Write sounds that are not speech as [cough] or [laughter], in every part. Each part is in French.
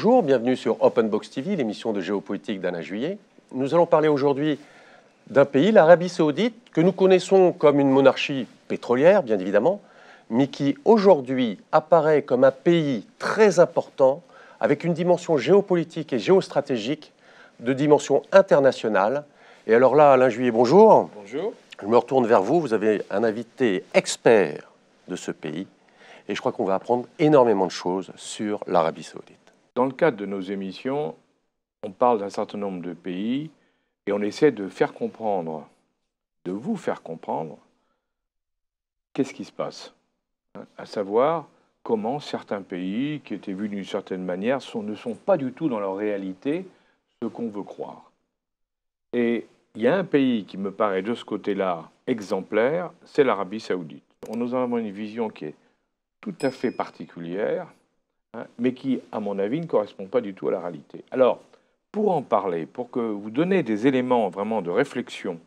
Bonjour, bienvenue sur Open Box TV, l'émission de géopolitique d'Alain Juillet. Nous allons parler aujourd'hui d'un pays, l'Arabie saoudite, que nous connaissons comme une monarchie pétrolière, bien évidemment, mais qui aujourd'hui apparaît comme un pays très important, avec une dimension géopolitique et géostratégique de dimension internationale. Et alors là, Alain Juillet, bonjour. Bonjour. Je me retourne vers vous, vous avez un invité expert de ce pays, et je crois qu'on va apprendre énormément de choses sur l'Arabie saoudite. Dans le cadre de nos émissions, on parle d'un certain nombre de pays et on essaie de faire comprendre, de vous faire comprendre, qu'est-ce qui se passe. Hein, à savoir comment certains pays, qui étaient vus d'une certaine manière, ne sont pas du tout dans leur réalité ce qu'on veut croire. Et il y a un pays qui me paraît de ce côté-là exemplaire, c'est l'Arabie saoudite. On nous en avons une vision qui est tout à fait particulière, Hein, mais qui, à mon avis, ne correspond pas du tout à la réalité. Alors, pour en parler, pour que vous donniez des éléments vraiment de réflexion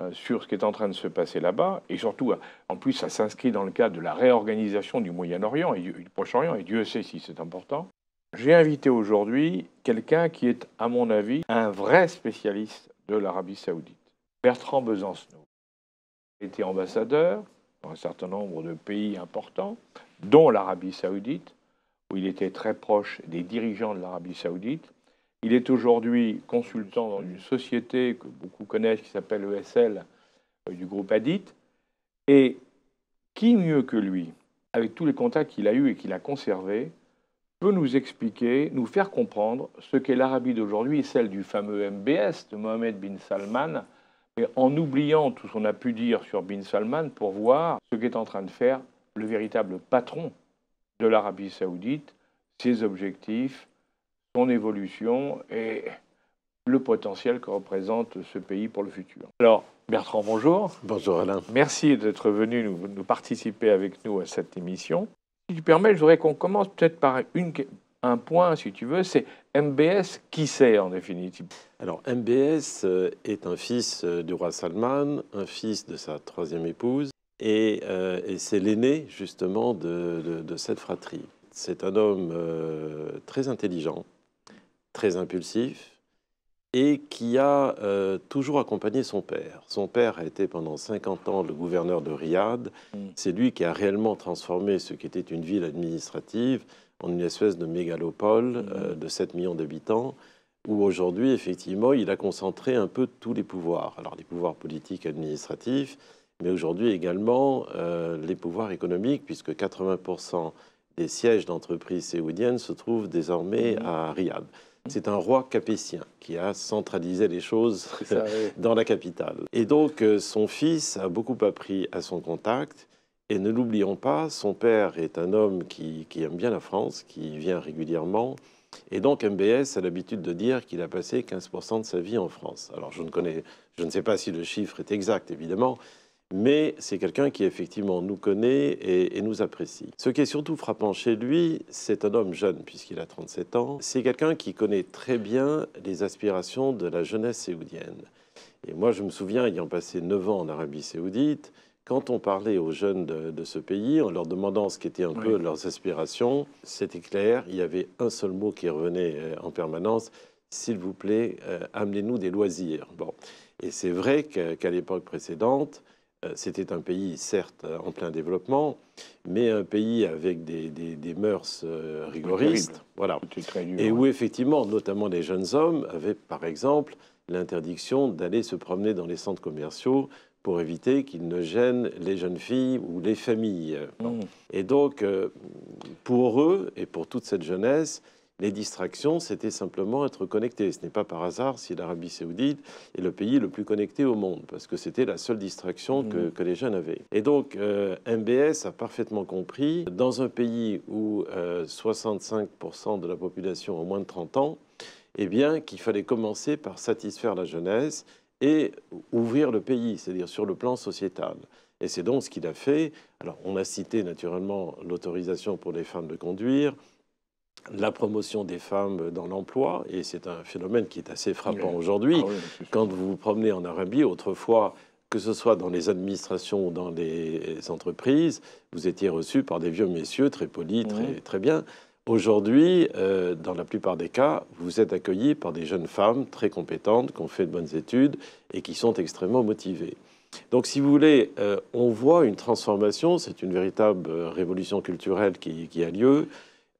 euh, sur ce qui est en train de se passer là-bas, et surtout, euh, en plus, ça s'inscrit dans le cadre de la réorganisation du Moyen-Orient et du, Proche-Orient, et Dieu sait si c'est important, j'ai invité aujourd'hui quelqu'un qui est, à mon avis, un vrai spécialiste de l'Arabie saoudite, Bertrand Besancenot. Il était ambassadeur dans un certain nombre de pays importants, dont l'Arabie saoudite, où il était très proche des dirigeants de l'Arabie saoudite. Il est aujourd'hui consultant dans une société que beaucoup connaissent qui s'appelle ESL euh, du groupe Hadith. Et qui mieux que lui, avec tous les contacts qu'il a eus et qu'il a conservés, peut nous expliquer, nous faire comprendre ce qu'est l'Arabie d'aujourd'hui et celle du fameux MBS de Mohamed bin Salman, mais en oubliant tout ce qu'on a pu dire sur bin Salman pour voir ce qu'est en train de faire le véritable patron de l'Arabie saoudite, ses objectifs, son évolution et le potentiel que représente ce pays pour le futur. Alors, Bertrand, bonjour. Bonjour Alain. Merci d'être venu nous, participer avec nous à cette émission. Si tu permets, je voudrais qu'on commence peut-être par une, un point, si tu veux, c'est MBS, qui c'est en définitive Alors, MBS euh, est un fils euh, du roi Salman, un fils de sa troisième épouse, euh, et, c'est l'aîné justement de, cette fratrie. C'est un homme euh, très intelligent, très impulsif, et qui a euh, toujours accompagné son père. Son père a été pendant 50 ans le gouverneur de Riyad. Mm. C'est lui qui a réellement transformé ce qui était une ville administrative en une espèce de mégalopole mm. de 7 millions d'habitants, où aujourd'hui, effectivement, il a concentré un peu tous les pouvoirs. Alors les pouvoirs politiques, et administratifs, mais aujourd'hui également euh, les pouvoirs économiques, puisque 80% des sièges d'entreprises séoudiennes se trouvent désormais mhm. à Riyad. C'est un roi capétien qui a centralisé les choses [laughs] dans la capitale. Et donc euh, son fils a beaucoup appris à son contact. Et ne l'oublions pas, son père est un homme qui, aime bien la France, qui vient régulièrement. Et donc MBS a l'habitude de dire qu'il a passé 15% de sa vie en France. Alors je connais, je ne sais pas si le chiffre est exact évidemment, mais c'est quelqu'un qui effectivement nous connaît et, nous apprécie. Ce qui est surtout frappant chez lui, c'est un homme jeune puisqu'il a 37 ans, c'est quelqu'un qui connaît très bien les aspirations de la jeunesse séoudienne. Et moi je me souviens, ayant passé 9 ans en Arabie saoudite, quand on parlait aux jeunes de, ce pays, en leur demandant ce qu'étaient un peu leurs aspirations, c'était clair, il y avait un seul mot qui revenait euh, en permanence, s'il vous plaît, euh, amenez-nous des loisirs. Bon. Et c'est vrai qu'à l'époque précédente, euh, c'était un pays, certes, euh, en plein développement, mais un pays avec des, des, mœurs euh, rigoristes. Voilà. et où, effectivement, notamment les jeunes hommes avaient, par exemple, l'interdiction d'aller se promener dans les centres commerciaux pour éviter qu'ils ne gênent les jeunes filles ou les familles. Mmh. Et donc, pour eux et pour toute cette jeunesse, les distractions, c'était simplement être connecté. Ce n'est pas par hasard si l'Arabie saoudite est le pays le plus connecté au monde, parce que c'était la seule distraction que, mhm. les jeunes avaient. Et donc, euh, MBS a parfaitement compris, dans un pays où 65% euh, de la population a moins de 30 ans, eh bien, qu'il fallait commencer par satisfaire la jeunesse et ouvrir le pays, c'est-à-dire sur le plan sociétal. Et c'est donc ce qu'il a fait. Alors, on a cité naturellement l'autorisation pour les femmes de conduire, la promotion des femmes dans l'emploi, et c'est un phénomène qui est assez frappant aujourd'hui. Ah Quand vous vous promenez en Arabie, autrefois, que ce soit dans les administrations ou dans les entreprises, vous étiez reçu par des vieux messieurs très polis, très, très bien. Aujourd'hui, euh, dans la plupart des cas, vous êtes accueilli par des jeunes femmes très compétentes, qui ont fait de bonnes études et qui sont extrêmement motivées. Donc, si vous voulez, euh, on voit une transformation, c'est une véritable euh, révolution culturelle qui a lieu.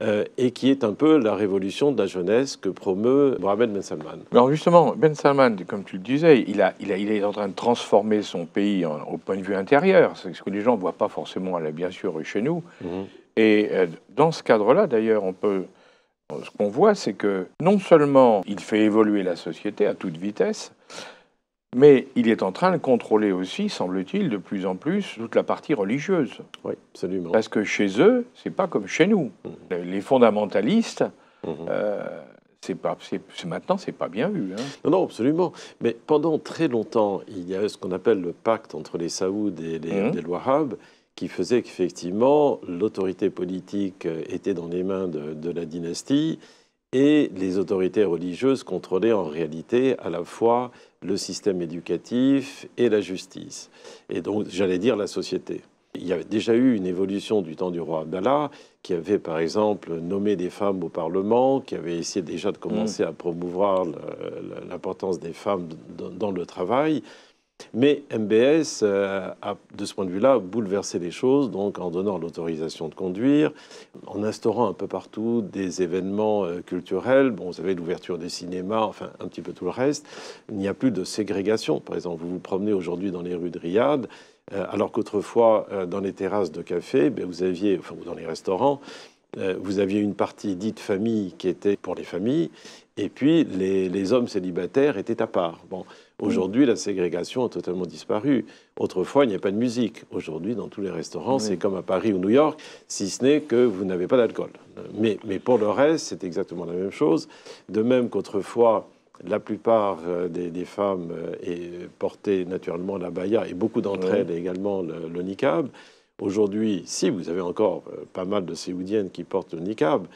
Euh, et qui est un peu la révolution de la jeunesse que promeut Mohamed Ben Salman. Alors justement, Ben Salman, comme tu le disais, il, est en train de transformer son pays au point de vue intérieur, c'est ce que les gens ne voient pas forcément, bien sûr, chez nous. Mhm. Et euh, dans ce cadre-là, d'ailleurs, on peut... Ce qu'on voit, c'est que non seulement il fait évoluer la société à toute vitesse, mais il est en train de contrôler aussi, semble-t-il, de plus en plus toute la partie religieuse. Oui, absolument. Parce que chez eux, c'est pas comme chez nous. Mmh. Les fondamentalistes, maintenant, mmh. euh, c'est pas, c'est, maintenant, c'est pas bien vu. Hein. Non, non, absolument. Mais pendant très longtemps, il y a ce qu'on appelle le pacte entre les Saouds et les, mmh. Wahhabs qui faisait qu'effectivement, l'autorité politique était dans les mains de la dynastie et les autorités religieuses contrôlaient en réalité à la fois le système éducatif et la justice, et donc j'allais dire la société. Il y avait déjà eu une évolution du temps du roi Abdallah, qui avait par exemple nommé des femmes au Parlement, qui avait essayé déjà de commencer mm. à promouvoir l'importance des femmes dans le travail. Mais MBS euh, a, de ce point de vue-là, bouleversé les choses, donc en donnant l'autorisation de conduire, en instaurant un peu partout des événements euh, culturels. Bon, vous avez l'ouverture des cinémas, enfin, un petit peu tout le reste. Il n'y a plus de ségrégation. Par exemple, vous vous promenez aujourd'hui dans les rues de Riyad, euh, alors qu'autrefois, dans les terrasses de café, ben, vous aviez, enfin, ou dans les restaurants, vous aviez une partie dite famille qui était pour les familles, et puis les, les hommes célibataires étaient à part. Bon. Aujourd'hui, la ségrégation a totalement disparu. Autrefois, il n'y a pas de musique. Aujourd'hui, dans tous les restaurants, c'est comme à Paris ou New York, si ce n'est que vous n'avez pas d'alcool. Mais, pour le reste, c'est exactement la même chose. De même qu'autrefois, la plupart euh, des, femmes euh, portaient naturellement la baya et beaucoup d'entre elles également le, le niqab. Aujourd'hui, si vous avez encore euh, pas mal de Séoudiennes qui portent le niqab,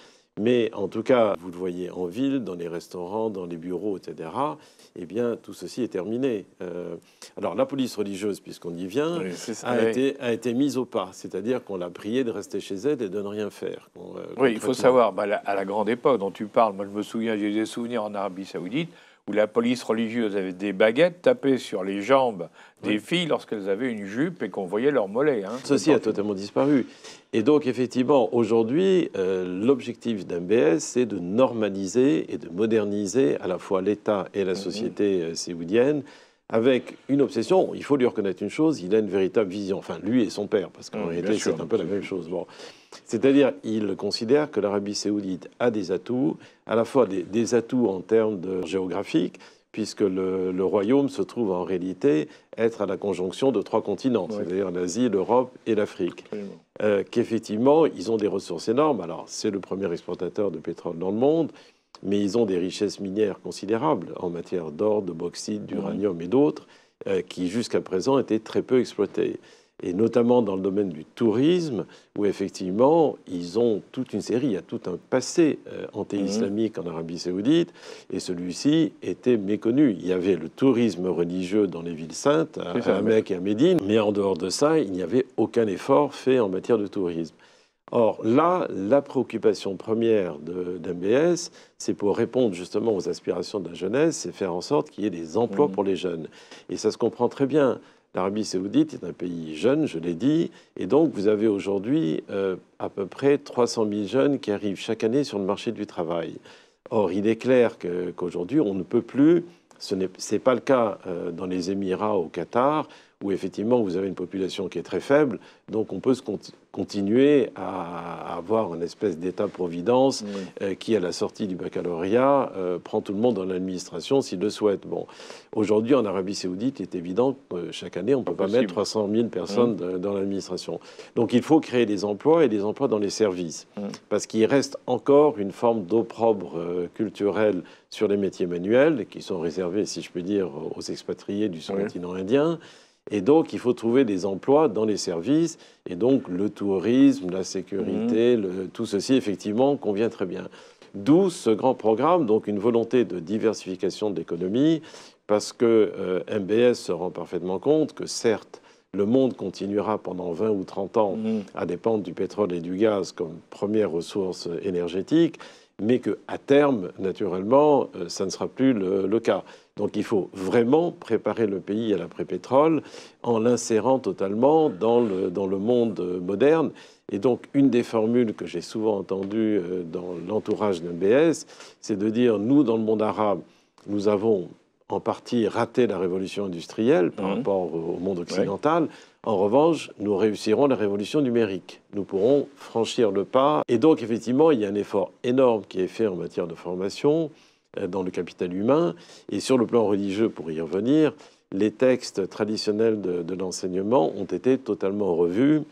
mais en tout cas, vous le voyez en ville, dans les restaurants, dans les bureaux, etc. Eh bien, tout ceci est terminé. Euh, alors, la police religieuse, puisqu'on y vient, ah a, été, mise au pas. C'est-à-dire qu'on l'a priée de rester chez elle et de ne rien faire. Euh, oui, il faut savoir, bah, à la grande époque dont tu parles, moi je me souviens, j'ai des souvenirs en Arabie Saoudite où la police religieuse avait des baguettes tapées sur les jambes des filles lorsqu'elles avaient une jupe et qu'on voyait leurs mollets. Hein. Ceci a totalement disparu. Et donc, effectivement, aujourd'hui, euh, l'objectif d'un bs c'est de normaliser et de moderniser à la fois l'État et la mhm. société euh, séoudienne avec une obsession. Il faut lui reconnaître une chose, il a une véritable vision. Enfin, lui et son père, parce qu'en réalité, c'est un peu la même chose. C'est-à-dire, il considère que l'Arabie saoudite a des atouts, à la fois des, atouts en termes de géographique, puisque le, royaume se trouve en réalité être à la conjonction de trois continents, c'est-à-dire l'Asie, l'Europe et l'Afrique. Euh, qu'effectivement, ils ont des ressources énormes. Alors, c'est le premier exportateur de pétrole dans le monde mais ils ont des richesses minières considérables en matière d'or, de bauxite, d'uranium et d'autres, euh, qui jusqu'à présent étaient très peu exploitées. Et notamment dans le domaine du tourisme, où effectivement, ils ont toute une série, il y a tout un passé euh, islamique en Arabie saoudite, et celui-ci était méconnu. Il y avait le tourisme religieux dans les villes saintes, à, à Mecque et à Médine, mais en dehors de ça, il n'y avait aucun effort fait en matière de tourisme. Or, là, la préoccupation première d'MBS, c'est pour répondre justement aux aspirations de la jeunesse, c'est faire en sorte qu'il y ait des emplois mmh. pour les jeunes. Et ça se comprend très bien. L'Arabie saoudite est un pays jeune, je l'ai dit, et donc vous avez aujourd'hui euh, à peu près 300 000 jeunes qui arrivent chaque année sur le marché du travail. Or, il est clair qu'aujourd'hui, on ne peut plus, ce n'est pas le cas euh, dans les Émirats au Qatar, où effectivement vous avez une population qui est très faible, donc on peut se continuer à avoir une espèce d'état-providence euh, qui, à la sortie du baccalauréat, euh, prend tout le monde dans l'administration s'il le souhaite. Bon, aujourd'hui en Arabie Saoudite, il est évident que euh, chaque année, on ne peut pas, mettre 300 000 personnes mmh. dans l'administration. Donc il faut créer des emplois et des emplois dans les services, mmh. parce qu'il reste encore une forme d'opprobre culturel sur les métiers manuels qui sont réservés, si je peux dire, aux expatriés du sous-continent indien. Et donc, il faut trouver des emplois dans les services. Et donc, le tourisme, la sécurité, mhm. tout ceci, effectivement, convient très bien. D'où ce grand programme, donc une volonté de diversification de l'économie, parce que euh, MBS se rend parfaitement compte que, certes, le monde continuera pendant 20 ou 30 ans mhm. à dépendre du pétrole et du gaz comme première ressource énergétique, mais qu'à terme, naturellement, euh, ça ne sera plus le, cas. Donc il faut vraiment préparer le pays à l'après-pétrole en l'insérant totalement dans le, monde euh, moderne. Et donc, une des formules que j'ai souvent entendues euh, dans l'entourage BS, c'est de dire, nous, dans le monde arabe, nous avons en partie raté la révolution industrielle par mmh. rapport au monde occidental. En revanche, nous réussirons la révolution numérique. Nous pourrons franchir le pas. Et donc, effectivement, il y a un effort énorme qui est fait en matière de formation euh, dans le capital humain. Et sur le plan religieux, pour y revenir, les textes traditionnels de, l'enseignement ont été totalement revus,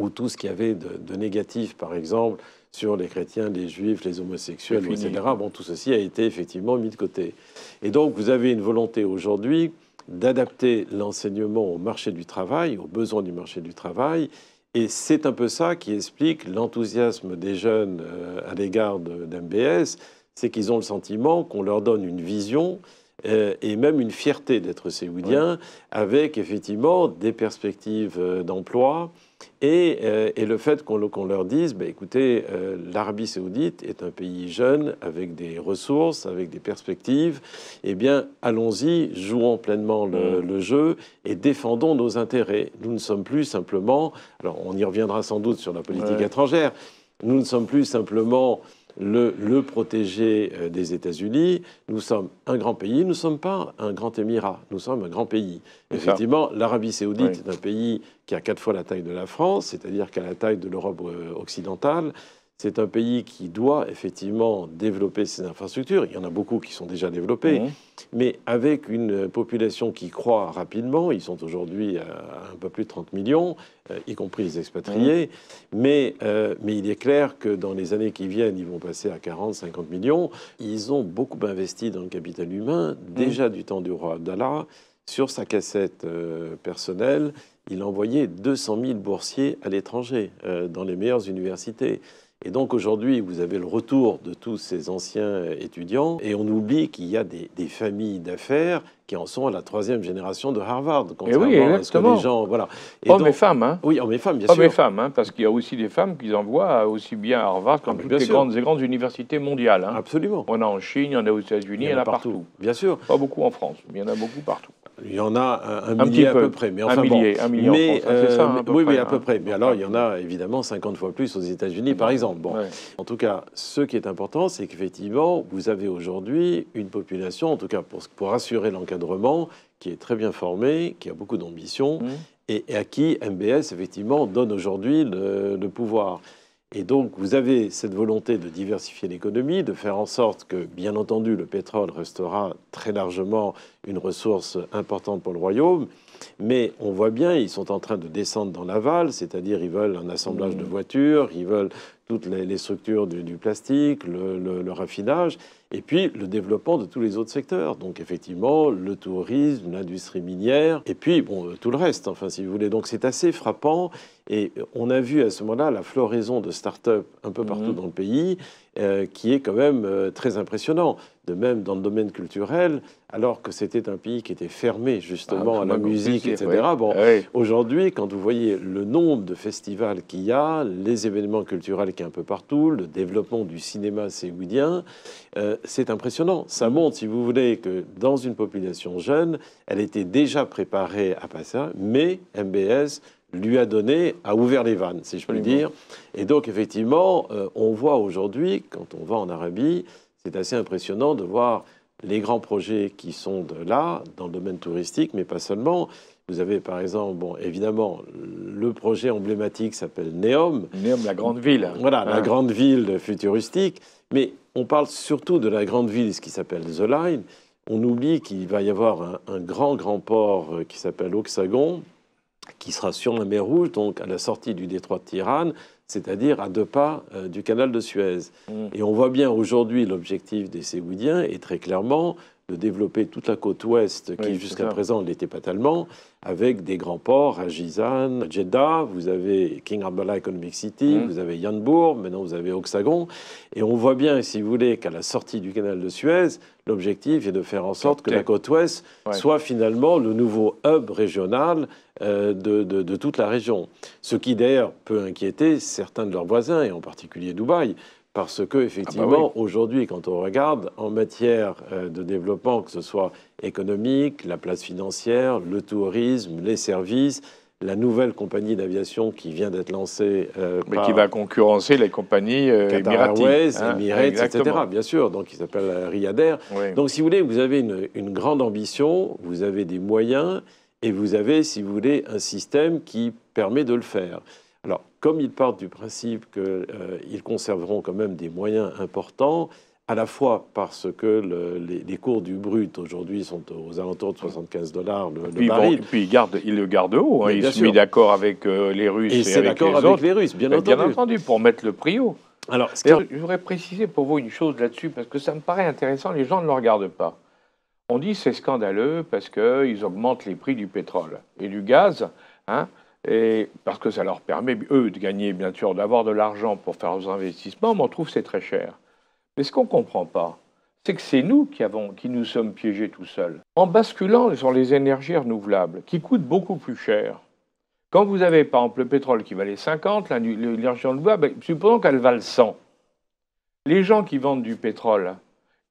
ou tout ce qu'il y avait de, négatif, par exemple, sur les chrétiens, les juifs, les homosexuels, etc. Bon, tout ceci a été effectivement mis de côté. Et donc, vous avez une volonté aujourd'hui d'adapter l'enseignement au marché du travail, aux besoins du marché du travail. Et c'est un peu ça qui explique l'enthousiasme des jeunes euh, à l'égard d'MBS, c'est qu'ils ont le sentiment qu'on leur donne une vision euh, et même une fierté d'être séoudiens, avec effectivement des perspectives euh, d'emploi, euh, et, le fait qu'on leur dise, bah, écoutez, euh, l'Arabie saoudite est un pays jeune, avec des ressources, avec des perspectives, eh bien, allons-y, jouons pleinement mm. le, jeu et défendons nos intérêts. Nous ne sommes plus simplement, alors on y reviendra sans doute sur la politique étrangère, nous ne sommes plus simplement le, protégé euh, des États-Unis. Nous sommes un grand pays, nous ne sommes pas un grand émirat, nous sommes un grand pays. Effectivement, l'Arabie saoudite est un pays qui a quatre fois la taille de la France, c'est-à-dire qu'à la taille de l'Europe euh, occidentale. C'est un pays qui doit effectivement développer ses infrastructures. Il y en a beaucoup qui sont déjà développées, mais avec une population qui croît rapidement. Ils sont aujourd'hui à un peu plus de 30 millions, euh, y compris les expatriés. Euh, mais, il est clair que dans les années qui viennent, ils vont passer à 40, 50 millions. Ils ont beaucoup investi dans le capital humain, déjà du temps du roi Abdallah. Sur sa cassette euh, personnelle, il envoyait 200 000 boursiers à l'étranger, dans les meilleures universités. Et donc aujourd'hui, vous avez le retour de tous ces anciens étudiants et on oublie qu'il y a des, familles d'affaires qui en sont à la troisième génération de Harvard. Eh contrairement oui, hommes et femmes, hein Oui, hommes et femmes, bien sûr. Hommes et femmes, hein, parce qu'il y a aussi des femmes qu'ils envoient aussi bien à Harvard qu'à ah, toutes les grandes, universités mondiales. Hein. Absolument. On a en Chine, on a aux États-Unis, il en a, partout. Bien sûr. Pas beaucoup en France, mais il y en a beaucoup partout. Il y en a un, millier à peu, près, mais enfin un un millier oui, à hein. peu près. Mais alors, il y en a évidemment 50 fois plus aux États-Unis, par exemple. Bon, en tout cas, ce qui est important, c'est qu'effectivement, vous avez aujourd'hui une population, en tout cas pour, pour assurer l'encadrement, qui est très bien formée, qui a beaucoup d'ambition mmh. et, à qui MBS effectivement donne aujourd'hui le pouvoir. Et donc, vous avez cette volonté de diversifier l'économie, de faire en sorte que, bien entendu, le pétrole restera très largement une ressource importante pour le Royaume. Mais on voit bien, ils sont en train de descendre dans l'aval, c'est-à-dire ils veulent un assemblage de mmh. voitures, ils veulent toutes les, structures du, plastique, le, raffinage, et puis le développement de tous les autres secteurs. Donc effectivement, le tourisme, l'industrie minière, et puis bon, euh, tout le reste, enfin si vous voulez. Donc c'est assez frappant, et on a vu à ce moment-là la floraison de start-up un peu partout mhm. dans le pays, euh, qui est quand même euh, très impressionnant. De même, dans le domaine culturel, alors que c'était un pays qui était fermé justement ah, à la musique, etc. Bon, ah aujourd'hui, quand vous voyez le nombre de festivals qu'il y a, les événements culturels qui y un peu partout, le développement du cinéma séoudien, euh, c'est impressionnant. Ça mm-hmm. montre, si vous voulez, que dans une population jeune, elle était déjà préparée à passer, mais MBS lui a donné, a ouvert les vannes, si je peux le dire. Et donc, effectivement, euh, on voit aujourd'hui, quand on va en Arabie, c'est assez impressionnant de voir les grands projets qui sont de là, dans le domaine touristique, mais pas seulement. Vous avez par exemple, bon, évidemment, le projet emblématique s'appelle Neom. Neom, la grande ville. Voilà, la hein. grande ville futuristique. Mais on parle surtout de la grande ville, ce qui s'appelle The Line. On oublie qu'il va y avoir un grand, grand port euh, qui s'appelle Oxagon, qui sera sur la mer Rouge, donc à la sortie du détroit de Tirane, c'est-à-dire à deux pas euh, du canal de Suez. Mm. Et on voit bien aujourd'hui l'objectif des Séoudiens est très clairement de développer toute la côte ouest, qui jusqu'à présent n'était pas tellement, avec des grands ports à Jizan, à Jeddah, vous avez King Abdullah Economic City, mmh. vous avez Yannbourg, maintenant vous avez Oxagon. Et on voit bien, si vous voulez, qu'à la sortie du canal de Suez, l'objectif est de faire en sorte que la côte ouest soit finalement le nouveau hub régional euh, de, de toute la région. Ce qui d'ailleurs peut inquiéter certains de leurs voisins, et en particulier Dubaï parce que effectivement, ah bah aujourd'hui, quand on regarde en matière euh, de développement, que ce soit économique, la place financière, le tourisme, les services, la nouvelle compagnie d'aviation qui vient d'être lancée. Euh, Mais qui va concurrencer les compagnies euh, Qatar Airways, ah, Emirates, etc. Bien sûr, donc qui s'appelle euh, Riyad Air. Donc si vous voulez, vous avez une, une, grande ambition, vous avez des moyens et vous avez, si vous voulez, un système qui permet de le faire. Alors, comme ils partent du principe qu'ils euh, conserveront quand même des moyens importants, à la fois parce que les, cours du brut aujourd'hui sont aux alentours de 75 dollars le, baril. puis ils, le gardent haut. Hein. ils se sont d'accord avec euh, les Russes. Et, avec, les Russes, bien, entendu. Bien entendu, pour mettre le prix haut. Alors, je voudrais préciser pour vous une chose là-dessus, parce que ça me paraît intéressant, les gens ne le regardent pas. On dit c'est scandaleux parce qu'ils augmentent les prix du pétrole et du gaz. Hein, et parce que ça leur permet, eux, de gagner, bien sûr, d'avoir de l'argent pour faire leurs investissements, mais on trouve c'est très cher. Mais ce qu'on ne comprend pas, c'est que c'est nous qui, avons, qui nous sommes piégés tout seuls. En basculant sur les énergies renouvelables, qui coûtent beaucoup plus cher, quand vous avez, par exemple, le pétrole qui valait 50, l'énergie renouvelable, ben, supposons qu'elle vale 100. Les gens qui vendent du pétrole,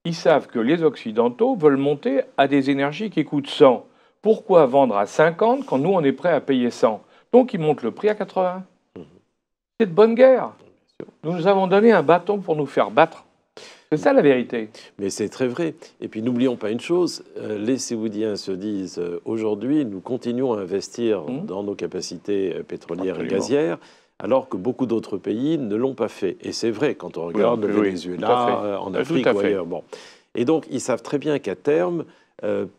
ils savent que les Occidentaux veulent monter à des énergies qui coûtent 100. Pourquoi vendre à 50 quand nous, on est prêt à payer 100 donc ils montent le prix à 80. Mhm. C'est de bonne guerre. Nous nous avons donné un bâton pour nous faire battre. C'est ça la vérité. Mais c'est très vrai. Et puis n'oublions pas une chose, euh, les Séoudiens se disent euh, aujourd'hui, nous continuons à investir mhm. dans nos capacités euh, pétrolières et gazières, alors que beaucoup d'autres pays ne l'ont pas fait. Et c'est vrai quand on regarde le en Afrique ou ailleurs. Et donc ils savent très bien qu'à terme,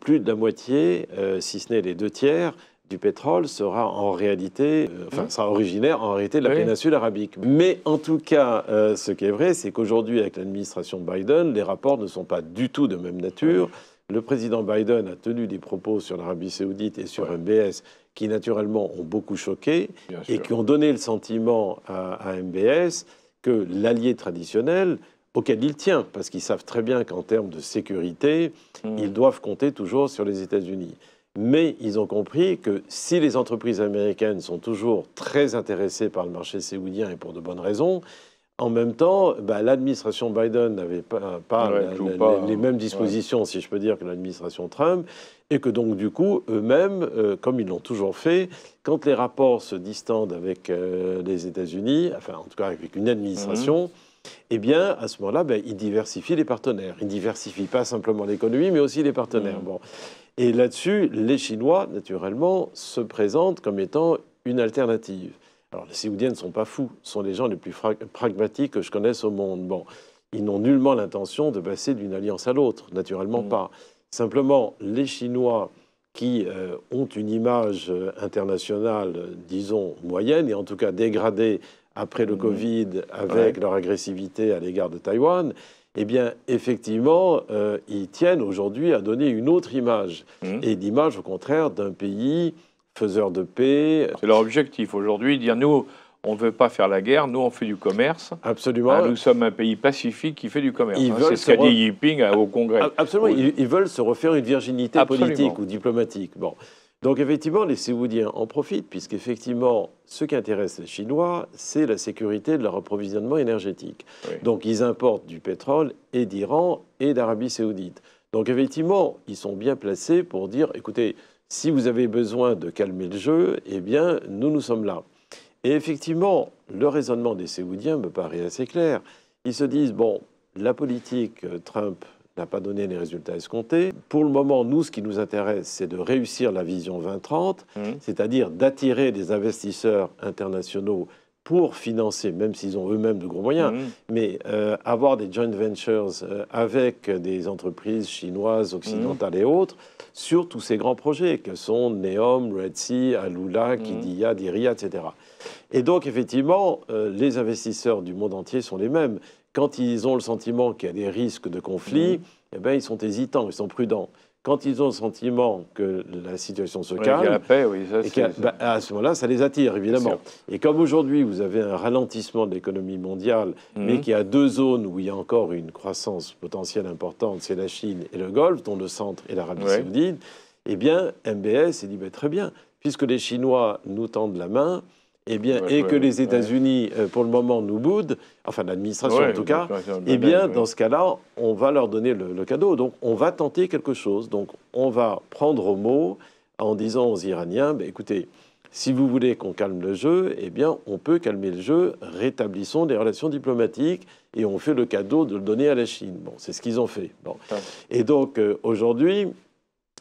plus de la moitié, si ce n'est les deux tiers, du pétrole sera en réalité, euh, enfin, sera originaire en réalité de la péninsule arabique. Mais en tout cas, euh, ce qui est vrai, c'est qu'aujourd'hui, avec l'administration Biden, les rapports ne sont pas du tout de même nature. Le président Biden a tenu des propos sur l'Arabie saoudite et sur MBS qui, naturellement, ont beaucoup choqué et qui ont donné le sentiment à, MBS que l'allié traditionnel, auquel il tient, parce qu'ils savent très bien qu'en termes de sécurité, hmm. ils doivent compter toujours sur les États-Unis. Mais ils ont compris que si les entreprises américaines sont toujours très intéressées par le marché séoudien et pour de bonnes raisons, en même temps, bah, l'administration Biden n'avait pas, pas, les, hein. mêmes dispositions, si je peux dire, que l'administration Trump, et que donc du coup, eux-mêmes, euh, comme ils l'ont toujours fait, quand les rapports se distendent avec euh, les États-Unis, enfin en tout cas avec une administration, mhm. eh bien à ce moment-là, ben, ils diversifient les partenaires. Ils diversifient pas simplement l'économie, mais aussi les partenaires. Mhm. Bon. Et là-dessus, les Chinois, naturellement, se présentent comme étant une alternative. Alors, les Saoudiens ne sont pas fous, sont les gens les plus pragmatiques que je connaisse au monde. Bon, ils n'ont nullement l'intention de passer d'une alliance à l'autre, naturellement mm. pas. Simplement, les Chinois qui euh, ont une image euh, internationale, disons, moyenne, et en tout cas dégradée après le mm. Covid, avec leur agressivité à l'égard de Taïwan, eh bien, effectivement, euh, ils tiennent aujourd'hui à donner une autre image. Mhm. Et l'image, au contraire, d'un pays faiseur de paix. C'est leur objectif aujourd'hui, dire nous, on ne veut pas faire la guerre, nous on fait du commerce. Absolument. Ah, nous sommes un pays pacifique qui fait du commerce. Hein. c'est ce qu'a dit euh, au Congrès. Absolument, ils, veulent se refaire une virginité politique ou diplomatique. Bon. Donc effectivement, les Séoudiens en profitent, puisqu'effectivement, ce qui intéresse les Chinois, c'est la sécurité de leur approvisionnement énergétique. Donc ils importent du pétrole et d'Iran et d'Arabie saoudite. Donc effectivement, ils sont bien placés pour dire, écoutez, si vous avez besoin de calmer le jeu, eh bien, nous, nous sommes là. Et effectivement, le raisonnement des Séoudiens me paraît assez clair. Ils se disent, bon, la politique Trump n'a pas donné les résultats escomptés. Pour le moment, nous, ce qui nous intéresse, c'est de réussir la vision 2030, mmh. c'est-à-dire d'attirer des investisseurs internationaux pour financer, même s'ils ont eux-mêmes de gros moyens, mmh. mais euh, avoir des joint ventures euh, avec des entreprises chinoises, occidentales et autres sur tous ces grands projets que sont Neom, Red Sea, Alula, Kidia, mmh. Diria, etc. Et donc, effectivement, euh, les investisseurs du monde entier sont les mêmes. Quand ils ont le sentiment qu'il y a des risques de conflit, mhm. eh ben, ils sont hésitants, ils sont prudents. Quand ils ont le sentiment que la situation se calme, à ce moment-là, ça les attire évidemment. Et comme aujourd'hui, vous avez un ralentissement de l'économie mondiale, mhm. mais qu'il y a deux zones où il y a encore une croissance potentielle importante, c'est la Chine et le Golfe, dont le centre est l'Arabie saoudite. Eh bien, MBS s'est dit bah, très bien, puisque les Chinois nous tendent la main, eh bien, et que les États-Unis, euh, pour le moment, nous boudent, enfin l'administration en tout cas, eh bien, dans ce cas-là, on va leur donner le, cadeau. Donc, on va tenter quelque chose. Donc, on va prendre au mot en disant aux Iraniens, bah, écoutez, si vous voulez qu'on calme le jeu, eh bien, on peut calmer le jeu, rétablissons les relations diplomatiques et on fait le cadeau de le donner à la Chine. Bon, c'est ce qu'ils ont fait. Ah. Et donc, euh, aujourd'hui,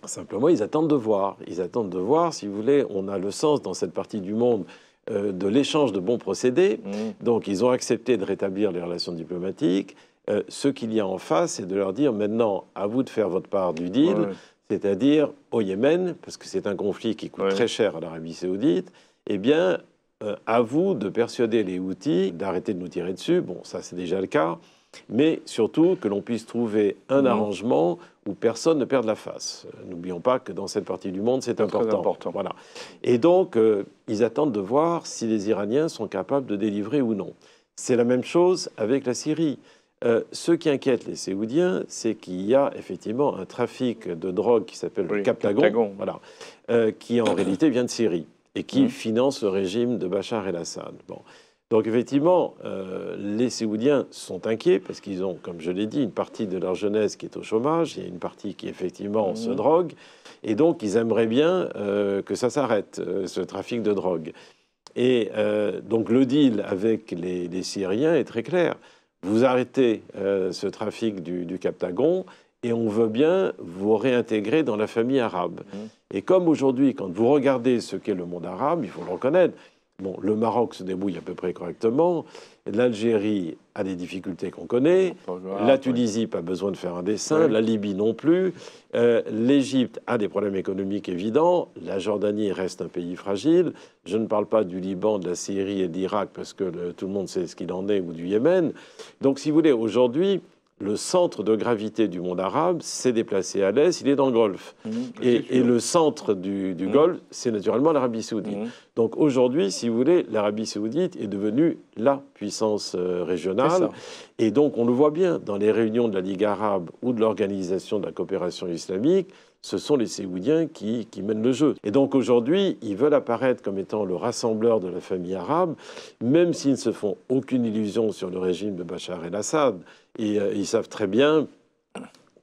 simplement, ils attendent de voir. Ils attendent de voir, si vous voulez, on a le sens dans cette partie du monde euh, de l'échange de bons procédés. Mmh. Donc, ils ont accepté de rétablir les relations diplomatiques. Euh, ce qu'il y a en face, c'est de leur dire maintenant, à vous de faire votre part du deal, c'est-à-dire au Yémen, parce que c'est un conflit qui coûte très cher à l'Arabie saoudite, eh bien, euh, à vous de persuader les outils d'arrêter de nous tirer dessus. Bon, ça, c'est déjà le cas mais surtout que l'on puisse trouver un mmh. arrangement où personne ne perde la face. N'oublions pas que dans cette partie du monde, c'est important. Et donc, euh, ils attendent de voir si les Iraniens sont capables de délivrer ou non. C'est la même chose avec la Syrie. Euh, ce qui inquiète les Séoudiens, c'est qu'il y a effectivement un trafic de drogue qui s'appelle le Captagon, euh, qui en réalité vient de Syrie et qui mmh. finance le régime de Bachar el-Assad. Donc effectivement, euh, les Séoudiens sont inquiets parce qu'ils ont, comme je l'ai dit, une partie de leur jeunesse qui est au chômage, il y a une partie qui effectivement mmh. se drogue, et donc ils aimeraient bien euh, que ça s'arrête, euh, ce trafic de drogue. Et donc le deal avec les, Syriens est très clair. Vous arrêtez ce trafic du, Captagon et on veut bien vous réintégrer dans la famille arabe. Mmh. Et comme aujourd'hui, quand vous regardez ce qu'est le monde arabe, il faut le reconnaître, Bon, le Maroc se débrouille à peu près correctement. L'Algérie a des difficultés qu'on connaît. la Tunisie, n'a pas besoin de faire un dessin. La Libye non plus. Euh, L'Égypte a des problèmes économiques évidents. La Jordanie reste un pays fragile. Je ne parle pas du Liban, de la Syrie et d'Irak parce que tout le monde sait ce qu'il en est, ou du Yémen. Donc, si vous voulez, aujourd'hui, le centre de gravité du monde arabe s'est déplacé à l'est, il est dans le Golfe. Mmh, et, le centre du, mmh. Golfe, c'est naturellement l'Arabie saoudite. Mmh. Donc aujourd'hui, si vous voulez, l'Arabie saoudite est devenue la puissance euh, régionale. Et donc on le voit bien dans les réunions de la Ligue arabe ou de l'Organisation de la coopération islamique, ce sont les Séoudiens qui, mènent le jeu. Et donc aujourd'hui, ils veulent apparaître comme étant le rassembleur de la famille arabe, même s'ils ne se font aucune illusion sur le régime de Bachar el-Assad. Et euh, ils savent très bien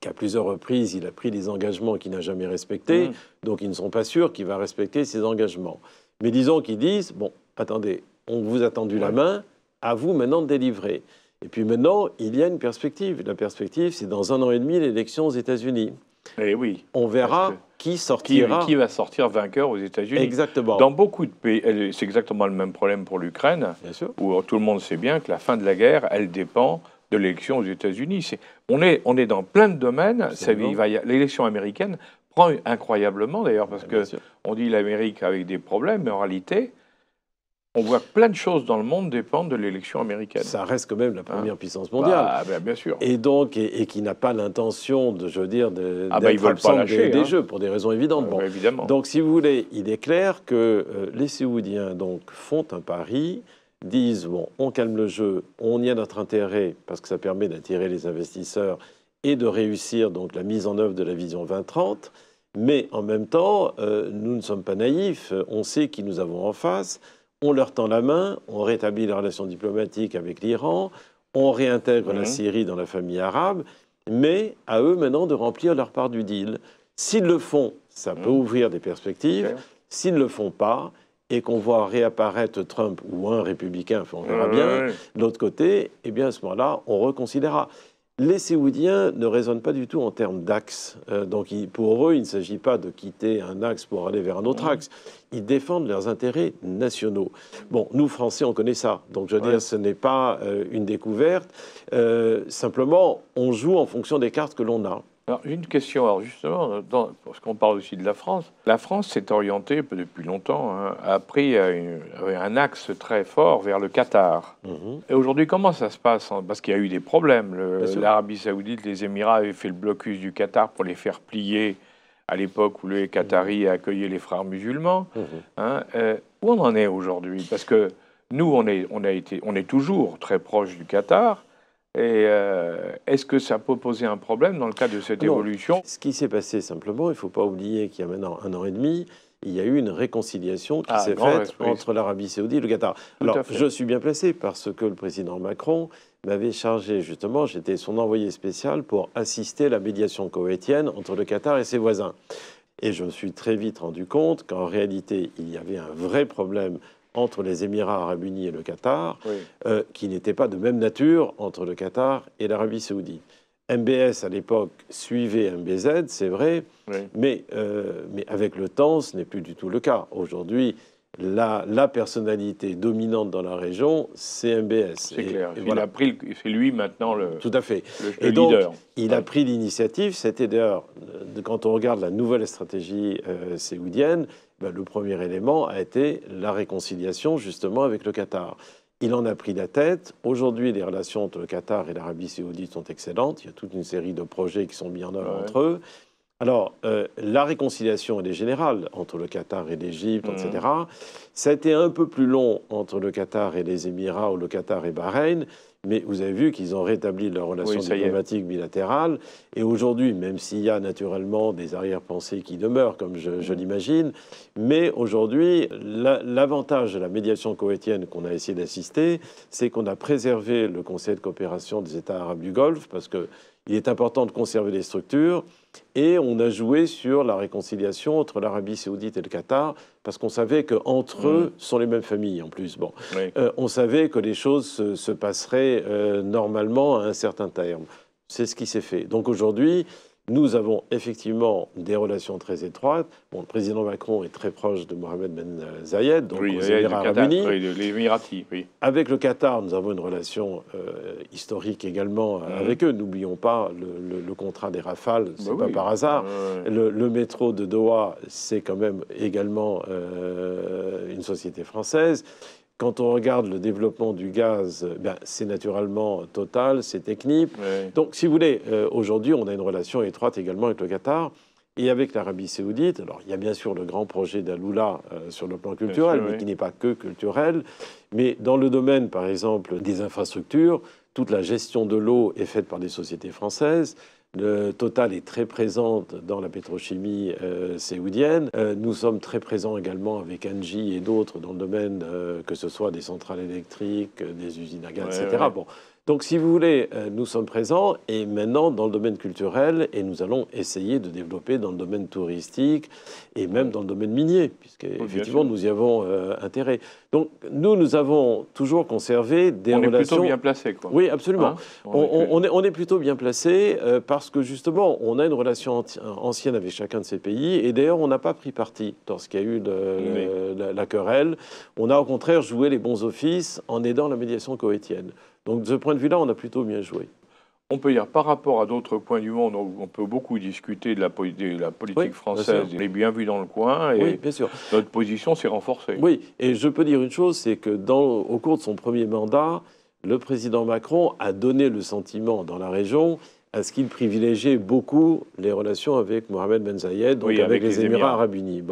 qu'à plusieurs reprises, il a pris des engagements qu'il n'a jamais respectés, mm. donc ils ne sont pas sûrs qu'il va respecter ses engagements. Mais disons qu'ils disent, bon, attendez, on vous a tendu la main, à vous maintenant de délivrer. Et puis maintenant, il y a une perspective. La perspective, c'est dans un an et demi l'élection aux États-Unis. Eh on verra qui sortira. Qui, va sortir vainqueur aux États-Unis. Dans beaucoup de pays, c'est exactement le même problème pour l'Ukraine, où tout le monde sait bien que la fin de la guerre, elle dépend de l'élection aux États-Unis. on, est, on est dans plein de domaines. L'élection américaine prend incroyablement, d'ailleurs, parce que on dit l'Amérique avec des problèmes, mais en réalité, on voit plein de choses dans le monde dépendent de l'élection américaine. Ça reste quand même la hein première puissance mondiale. Ah bien sûr. Et donc, et, qui n'a pas l'intention de, je veux dire, de, ah bah, des, hein. jeux pour des raisons évidentes. Ah, bon. Bah, évidemment. Donc, si vous voulez, il est clair que euh, les Séoudiens donc font un pari, disent bon, on calme le jeu, on y a notre intérêt parce que ça permet d'attirer les investisseurs et de réussir donc la mise en œuvre de la vision 2030. Mais en même temps, euh, nous ne sommes pas naïfs. On sait qui nous avons en face on leur tend la main, on rétablit les relations diplomatiques avec l'Iran, on réintègre la mhm. Syrie dans la famille arabe, mais à eux maintenant de remplir leur part du deal. S'ils le font, ça peut mhm. ouvrir des perspectives. S'ils ne le font pas, et qu'on voit réapparaître Trump ou un républicain, on verra bien, de l'autre côté, eh bien à ce moment-là, on reconsidérera. Les Séoudiens ne raisonnent pas du tout en termes d'axe. Euh, donc pour eux, il ne s'agit pas de quitter un axe pour aller vers un autre axe. Ils défendent leurs intérêts nationaux. Bon, nous, Français, on connaît ça. Donc je veux dire, ce n'est pas euh, une découverte. Euh, simplement, on joue en fonction des cartes que l'on a. Alors, une question, alors justement, parce qu'on parle aussi de la France. La France s'est orientée depuis longtemps, hein, a pris euh, un axe très fort vers le Qatar. Mhm. Et aujourd'hui, comment ça se passe hein? Parce qu'il y a eu des problèmes. L'Arabie saoudite, les Émirats avaient fait le blocus du Qatar pour les faire plier à l'époque où les Qataris mhm. accueillaient les frères musulmans. Mhm. Hein. Euh, où on en est aujourd'hui Parce que nous, on est, on, a été, on est toujours très proche du Qatar, et euh, est-ce que ça peut poser un problème dans le cadre de cette évolution Ce qui s'est passé simplement, il ne faut pas oublier qu'il y a maintenant un an et demi, il y a eu une réconciliation qui ah, s'est faite entre l'Arabie saoudite et le Qatar. Alors, je suis bien placé parce que le président Macron m'avait chargé, justement, j'étais son envoyé spécial pour assister à la médiation koweïtienne entre le Qatar et ses voisins. Et je me suis très vite rendu compte qu'en réalité, il y avait un vrai problème entre les Émirats arabes unis et le Qatar, euh, qui n'était pas de même nature entre le Qatar et l'Arabie saoudite. MBS à l'époque suivait MBZ, c'est vrai, mais, euh, mais avec le temps, ce n'est plus du tout le cas. Aujourd'hui, la, la, personnalité dominante dans la région, c'est MBS. C'est clair. pris, c'est lui maintenant le. Tout à fait. et donc, il a pris l'initiative. C'était d'ailleurs, euh, quand on regarde la nouvelle stratégie saoudienne, ben, le premier élément a été la réconciliation justement avec le Qatar. Il en a pris la tête. Aujourd'hui, les relations entre le Qatar et l'Arabie saoudite sont excellentes. Il y a toute une série de projets qui sont mis en œuvre entre eux. Alors, euh, la réconciliation, elle est générale entre le Qatar et l'Égypte, etc. Ça a été un peu plus long entre le Qatar et les Émirats ou le Qatar et Bahreïn. Mais vous avez vu qu'ils ont rétabli leur relation diplomatique bilatérale Et aujourd'hui, même s'il y a naturellement des arrière-pensées qui demeurent, comme je, mhm. l'imagine, mais aujourd'hui, l'avantage de la médiation koweïtienne qu'on a essayé d'assister, c'est qu'on a préservé le Conseil de coopération des États arabes du Golfe, parce que il est important de conserver les structures. Et on a joué sur la réconciliation entre l'Arabie saoudite et le Qatar, parce qu'on savait qu'entre mm. eux sont les mêmes familles en plus. Bon. Euh, on savait que les choses se, passeraient euh, normalement à un certain terme. C'est ce qui s'est fait. Donc aujourd'hui, nous avons effectivement des relations très étroites. Bon, le président Macron est très proche de Mohamed Ben Zayed, donc oui, aux Émirats Unis. Avec le Qatar, nous avons une relation euh, historique également euh, mm. avec eux. N'oublions pas le, contrat des Rafales, bah c'est n'est pas par hasard. Le, métro de Doha, c'est quand même également euh, une société française. Quand on regarde le développement du gaz, eh c'est naturellement Total, c'est Technip. Donc, si vous voulez, euh, aujourd'hui, on a une relation étroite également avec le Qatar et avec l'Arabie saoudite. Alors, il y a bien sûr le grand projet d'Aloula euh, sur le plan culturel, mais qui n'est pas que culturel. Mais dans le domaine, par exemple, des infrastructures, toute la gestion de l'eau est faite par des sociétés françaises. Le Total est très présente dans la pétrochimie euh, séoudienne. Euh, nous sommes très présents également avec Engie et d'autres dans le domaine, euh, que ce soit des centrales électriques, des usines à gaz, etc. Donc, si vous voulez, euh, nous sommes présents et maintenant dans le domaine culturel et nous allons essayer de développer dans le domaine touristique et même dans le domaine minier, puisque effectivement nous y avons euh, intérêt. Donc, nous, nous avons toujours conservé des relations. Hein, on est plutôt bien placé, quoi. Oui, absolument. on, est, plutôt bien placé parce que justement, on a une relation ancienne avec chacun de ces pays et d'ailleurs, on n'a pas pris parti lorsqu'il y a eu de la querelle. On a au contraire joué les bons offices en aidant la médiation coétienne. Donc de ce point de vue-là, on a plutôt bien joué. On peut dire, par rapport à d'autres points du monde, on peut beaucoup discuter de la, politique française. On est bien vu dans le coin et oui, bien sûr. notre position s'est renforcée. Oui, et je peux dire une chose, c'est que au cours de son premier mandat, le président Macron a donné le sentiment dans la région à ce qu'il privilégiait beaucoup les relations avec Mohamed Ben Zayed, donc avec, les, Émirats, arabes unis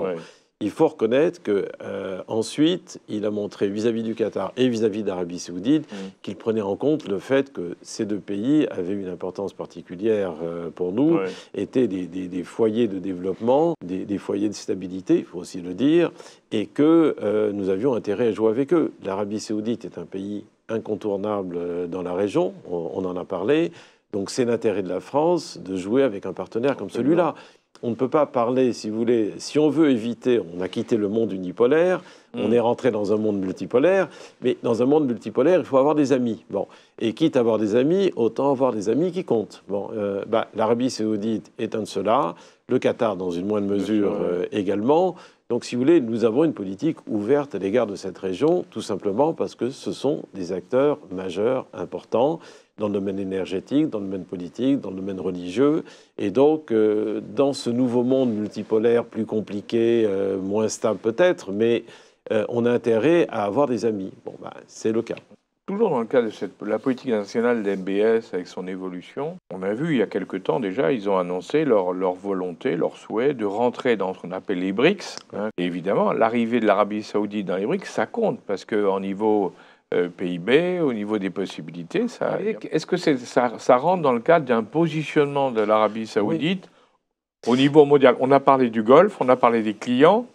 il faut reconnaître que euh, ensuite, il a montré vis-à-vis du Qatar et vis-à-vis d'Arabie Saoudite mm. qu'il prenait en compte le fait que ces deux pays avaient une importance particulière euh, pour nous, étaient des, foyers de développement, des, foyers de stabilité, il faut aussi le dire, et que euh, nous avions intérêt à jouer avec eux. L'Arabie Saoudite est un pays incontournable dans la région, on en a parlé. Donc c'est l'intérêt de la France de jouer avec un partenaire comme celui-là on ne peut pas parler, si vous voulez, si on veut éviter, on a quitté le monde unipolaire, mm. on est rentré dans un monde multipolaire, mais dans un monde multipolaire, il faut avoir des amis. Bon, et quitte à avoir des amis, autant avoir des amis qui comptent. Bon, euh, bah, l'Arabie saoudite est un de ceux-là, le Qatar dans une moindre mesure euh, également. Donc, si vous voulez, nous avons une politique ouverte à l'égard de cette région, tout simplement parce que ce sont des acteurs majeurs, importants dans le domaine énergétique, dans le domaine politique, dans le domaine religieux. Et donc, euh, dans ce nouveau monde multipolaire plus compliqué, euh, moins stable peut-être, mais euh, on a intérêt à avoir des amis. Bon, bah, c'est le cas. Toujours dans le cas de cette, la politique nationale d'MBS avec son évolution, on a vu il y a quelque temps déjà, ils ont annoncé leur, volonté, leur souhait de rentrer dans ce qu'on appelle les BRICS. Hein. évidemment, l'arrivée de l'Arabie saoudite dans les BRICS, ça compte parce qu'en niveau euh, PIB, au niveau des possibilités. Ça, ah, est-ce que ça, rentre dans le cadre d'un positionnement de l'Arabie saoudite au niveau mondial On a parlé du Golfe, on a parlé des clients.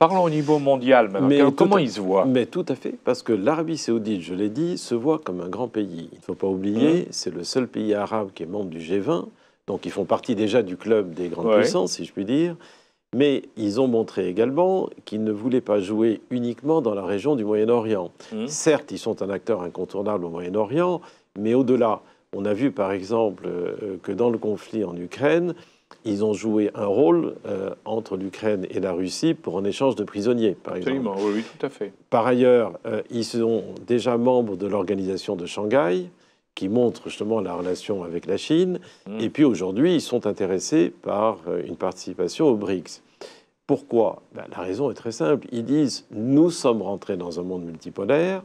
Parlons au niveau mondial maintenant. Mais comment ils il se voient Mais tout à fait, parce que l'Arabie saoudite, je l'ai dit, se voit comme un grand pays. Il ne faut pas oublier, hein? c'est le seul pays arabe qui est membre du G20, donc ils font partie déjà du club des grandes puissances, si je puis dire. Mais ils ont montré également qu'ils ne voulaient pas jouer uniquement dans la région du Moyen-Orient. Mmh. Certes, ils sont un acteur incontournable au Moyen-Orient, mais au-delà, on a vu par exemple euh, que dans le conflit en Ukraine, ils ont joué un rôle euh, entre l'Ukraine et la Russie pour un échange de prisonniers, par exemple. oui, tout à fait. Par ailleurs, euh, ils sont déjà membres de l'organisation de Shanghai, qui montre justement la relation avec la Chine. Mm. Et puis aujourd'hui, ils sont intéressés par euh, une participation au BRICS. Pourquoi ben, La raison est très simple. Ils disent, nous sommes rentrés dans un monde multipolaire,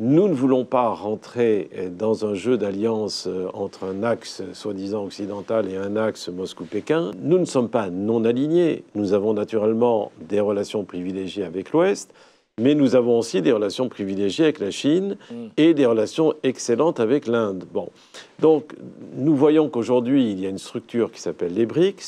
nous ne voulons pas rentrer euh, dans un jeu d'alliance euh, entre un axe soi-disant occidental et un axe Moscou-Pékin. Nous ne sommes pas non alignés. Nous avons naturellement des relations privilégiées avec l'Ouest. Mais nous avons aussi des relations privilégiées avec la Chine mm. et des relations excellentes avec l'Inde. Bon. Donc, nous voyons qu'aujourd'hui, il y a une structure qui s'appelle les BRICS.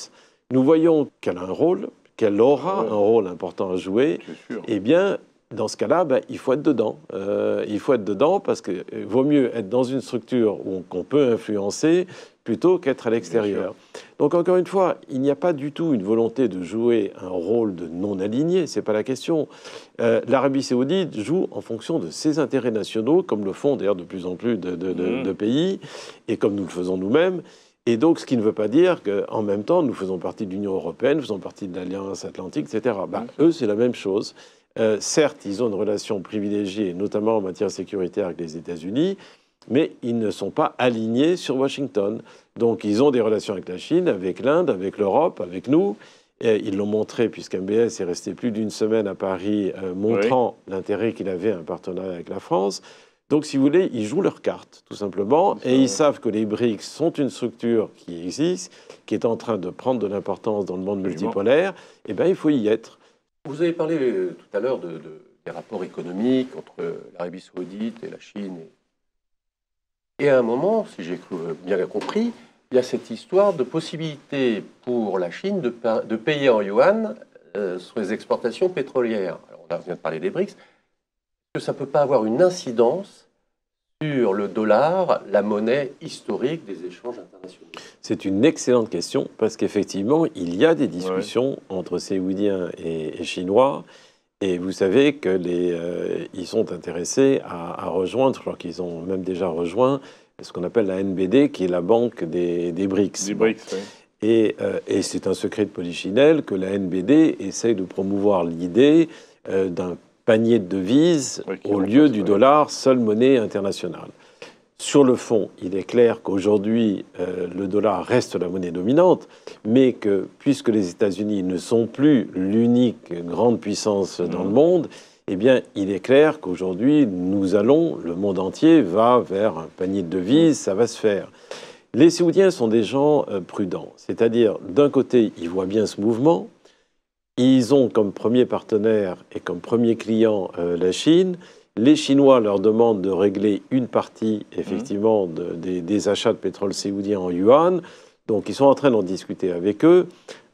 Nous voyons qu'elle a un rôle, qu'elle aura un rôle important à jouer. Eh bien, dans ce cas-là, bah, il faut être dedans. Euh, il faut être dedans parce qu'il euh, vaut mieux être dans une structure où on, qu'on peut influencer plutôt qu'être à l'extérieur. Donc encore une fois, il n'y a pas du tout une volonté de jouer un rôle de non-aligné, n'est pas la question. Euh, L'Arabie saoudite joue en fonction de ses intérêts nationaux, comme le font d'ailleurs de plus en plus de, mm. pays, et comme nous le faisons nous-mêmes. Et donc, ce qui ne veut pas dire qu'en même temps, nous faisons partie de l'Union européenne, nous faisons partie de l'Alliance atlantique, etc. Bah, mm. eux, c'est la même chose. Euh, certes, ils ont une relation privilégiée, notamment en matière sécuritaire avec les États-Unis, mais ils ne sont pas alignés sur Washington. Donc ils ont des relations avec la Chine, avec l'Inde, avec l'Europe, avec nous. Et ils l'ont montré puisqu'MBS est resté plus d'une semaine à Paris euh, montrant l'intérêt qu'il avait à un partenariat avec la France. Donc si vous voulez, ils jouent leur carte tout simplement et ils savent que les BRICS sont une structure qui existe, qui est en train de prendre de l'importance dans le monde multipolaire. Et eh bien il faut y être. Vous avez parlé euh, tout à l'heure de, des rapports économiques entre euh, l'Arabie saoudite et la Chine et et à un moment, si j'ai euh, bien compris, il y a cette histoire de possibilité pour la Chine de, de payer en yuan euh, sur les exportations pétrolières. Alors, on vient de parler des BRICS. Que ça ne peut pas avoir une incidence sur le dollar, la monnaie historique des échanges internationaux C'est une excellente question parce qu'effectivement, il y a des discussions entre Séoudiens et Chinois. Et vous savez qu'ils euh, sont intéressés à, rejoindre, alors qu'ils ont même déjà rejoint ce qu'on appelle la NBD, qui est la banque des, des BRICS. Et, euh, et c'est un secret de Polichinelle que la NBD essaye de promouvoir l'idée euh, d'un panier de devises au lieu du dollar, seule monnaie internationale. Sur le fond, il est clair qu'aujourd'hui, euh, le dollar reste la monnaie dominante, mais que puisque les États-Unis ne sont plus l'unique grande puissance dans le mmh. monde, eh bien, il est clair qu'aujourd'hui, nous allons, le monde entier va vers un panier de devises, ça va se faire. Les Saoudiens sont des gens euh, prudents, c'est-à-dire, d'un côté, ils voient bien ce mouvement, ils ont comme premier partenaire et comme premier client euh, la Chine, les Chinois leur demandent de régler une partie, effectivement, mhm. des, achats de pétrole saoudien en yuan. Donc, ils sont en train d'en discuter avec eux.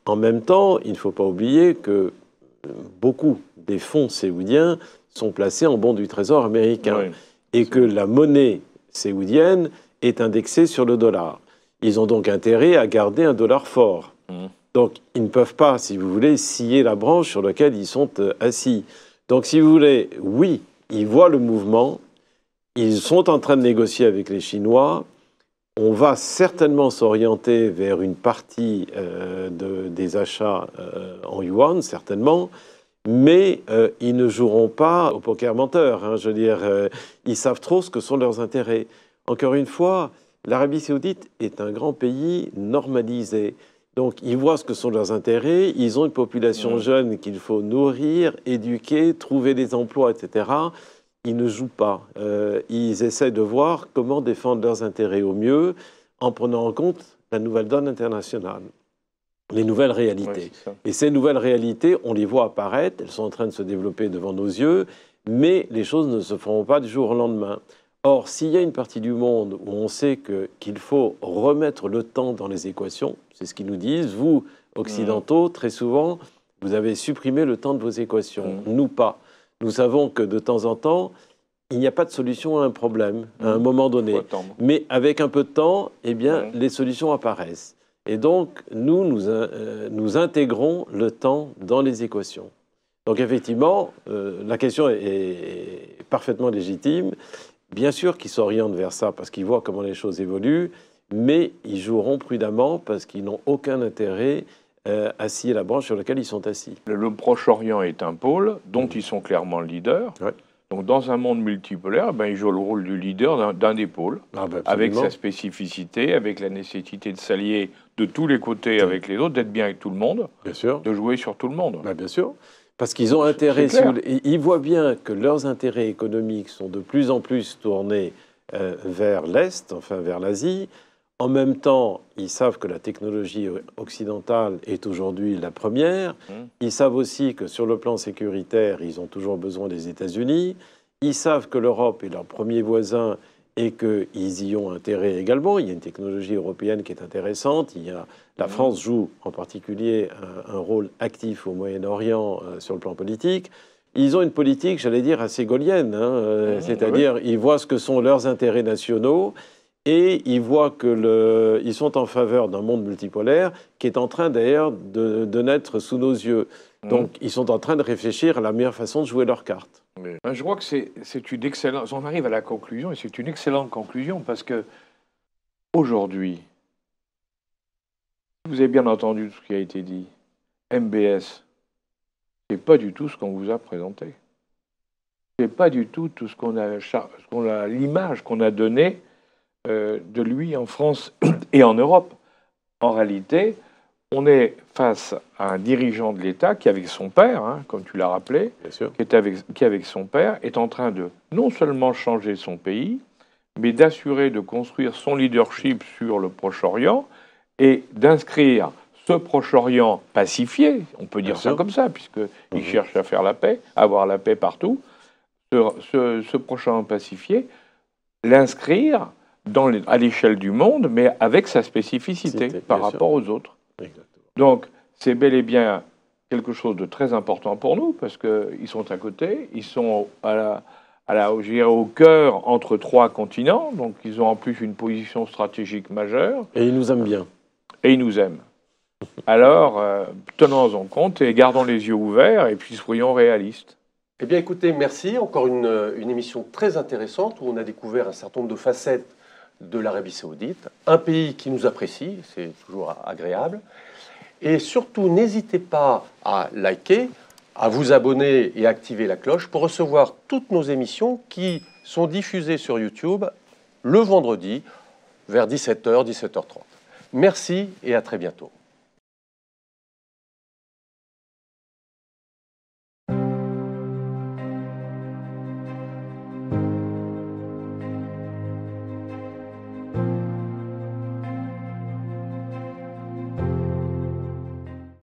En même temps, il ne faut pas oublier que euh, beaucoup des fonds saoudiens sont placés en bons du Trésor américain et que la monnaie saoudienne est indexée sur le dollar. Ils ont donc intérêt à garder un dollar fort. Mhm. Donc, ils ne peuvent pas, si vous voulez, scier la branche sur laquelle ils sont euh, assis. Donc, si vous voulez, oui, ils voient le mouvement, ils sont en train de négocier avec les Chinois. On va certainement s'orienter vers une partie euh, des achats euh, en yuan, certainement, mais euh, ils ne joueront pas au poker menteur. Hein. je veux dire, ils savent trop ce que sont leurs intérêts. Encore une fois, l'Arabie saoudite est un grand pays normalisé. Donc ils voient ce que sont leurs intérêts, ils ont une population jeune qu'il faut nourrir, éduquer, trouver des emplois, etc. Ils ne jouent pas. Euh, ils essaient de voir comment défendre leurs intérêts au mieux en prenant en compte la nouvelle donne internationale, les nouvelles réalités. Et ces nouvelles réalités, on les voit apparaître, elles sont en train de se développer devant nos yeux, mais les choses ne se feront pas du jour au lendemain. Or, s'il y a une partie du monde où on sait que, qu'il faut remettre le temps dans les équations, c'est ce qu'ils nous disent, vous, occidentaux, mm. très souvent, vous avez supprimé le temps de vos équations, mm. nous pas. Nous savons que de temps en temps, il n'y a pas de solution à un problème, à un mm. moment donné. Mais avec un peu de temps, eh bien, les solutions apparaissent. Et donc, nous, nous, euh, nous, intégrons le temps dans les équations. Donc, effectivement, euh, la question est, est parfaitement légitime bien sûr qu'ils s'orientent vers ça parce qu'ils voient comment les choses évoluent, mais ils joueront prudemment parce qu'ils n'ont aucun intérêt euh, à scier la branche sur laquelle ils sont assis. Le, Proche-Orient est un pôle dont ils sont clairement le leader. Donc dans un monde multipolaire, ben, ils jouent le rôle du leader d'un des pôles, ah, ben, avec sa spécificité, avec la nécessité de s'allier de tous les côtés avec les autres, d'être bien avec tout le monde, de jouer sur tout le monde. Ben, bien sûr. Parce qu'ils ont intérêt, ils voient bien que leurs intérêts économiques sont de plus en plus tournés euh, vers l'Est, enfin vers l'Asie. En même temps, ils savent que la technologie occidentale est aujourd'hui la première. Mmh. Ils savent aussi que sur le plan sécuritaire, ils ont toujours besoin des États-Unis. Ils savent que l'Europe est leur premier voisin et qu'ils y ont intérêt également. Il y a une technologie européenne qui est intéressante. Il y la France joue en particulier un, rôle actif au Moyen-Orient euh, sur le plan politique. Ils ont une politique, j'allais dire, assez gaulienne, hein, euh, ah, c'est-à-dire ils voient ce que sont leurs intérêts nationaux et ils voient que ils sont en faveur d'un monde multipolaire qui est en train d'ailleurs de, naître sous nos yeux. Mmh. Donc ils sont en train de réfléchir à la meilleure façon de jouer leurs cartes. Hein, je crois que c'est une excellente. On arrive à la conclusion et c'est une excellente conclusion parce que aujourd'hui, vous avez bien entendu tout ce qui a été dit. MBS, c'est pas du tout ce qu'on vous a présenté. C'est pas du tout tout ce qu'on a, l'image qu'on a donnée euh, de lui en France et en Europe. En réalité, on est face à un dirigeant de l'État qui, avec son père, hein, comme tu l'as rappelé, qui, avec, son père, est en train de non seulement changer son pays, mais d'assurer de construire son leadership sur le Proche-Orient et d'inscrire ce Proche-Orient pacifié, on peut dire ça comme ça, puisqu'il mhm. cherche à faire la paix, à avoir la paix partout, ce, ce, Proche-Orient pacifié, l'inscrire à l'échelle du monde, mais avec sa spécificité par rapport aux autres. Donc, c'est bel et bien quelque chose de très important pour nous, parce qu'ils sont à côté, ils sont à la, à la, au cœur entre trois continents, donc ils ont en plus une position stratégique majeure. Et ils nous aiment bien. Et ils nous aiment. Alors, euh, tenons-en compte et gardons les yeux ouverts et puis soyons réalistes. Eh bien écoutez, merci. Encore une émission très intéressante où on a découvert un certain nombre de facettes de l'Arabie saoudite, un pays qui nous apprécie, c'est toujours agréable. Et surtout, n'hésitez pas à liker, à vous abonner et à activer la cloche pour recevoir toutes nos émissions qui sont diffusées sur YouTube le vendredi vers 17h, 17h30. Merci et à très bientôt.